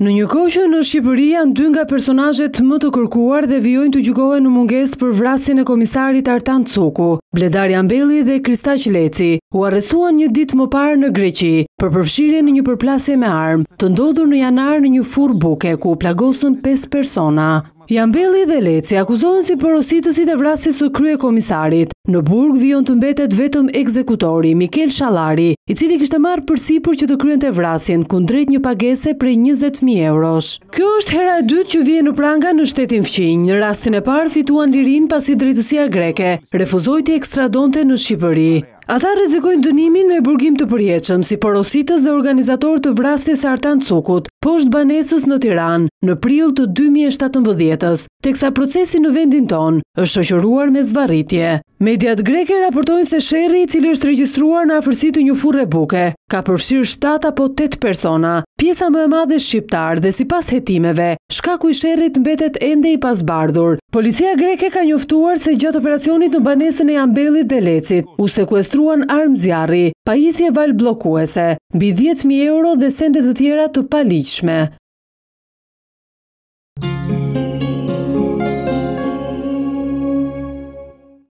Në një kohë në Shqipëri janë dy nga personajet më të kërkuar dhe vjojnë të gjukohen në munges për vrasin e komisarit Artan Cuku, Bledari Ambeli dhe Krista Qileci, u arrestuan një dit më parë në Greqi për përfshirje në një përplasje me armë, të ndodhur në janar në një fur buke ku plagosën 5 persona. Jambeli dhe Leci akuzohen si porositësit e vrasi së krye komisarit. Në burg vion të mbetet vetëm ekzekutori, Mikel Shalari, i cili kishtë marë përsi për që të kryen të vrasin, kundrejt një pagese prej 20.000 eurosh. Kjo është hera e dytë që vje në pranga në shtetin fqinjë. Në rastin e parë fituan lirin pasi drejtësia greke, refuzojti ekstradonte në Shqipëri. Ata rezikojnë dënimin me burgim të përjeqëm, si porositës dhe organizator të vrasjes se artan cukut, poshtë banesës në Tiran, në prill të 2017-ës, teksa procesi në vendin ton është shëshëruar me zvaritje. Mediat greke raportojnë se shërri i cilë është registruar në afërsit të një furre buke, ka përfshirë 7 apo 8 persona, pjesa më e madhe shqiptar dhe si pas hetimeve, shka ku i shërri të mbetet ende i pas bardhur. Policia greke ka njoftuar se gjatë operacionit në banesën e ambelit dhe lecit, u sekuestruan armë zjarri, pajisje val blokuese, bidhjet 10.000 euro dhe sendet të tjera të paliqshme.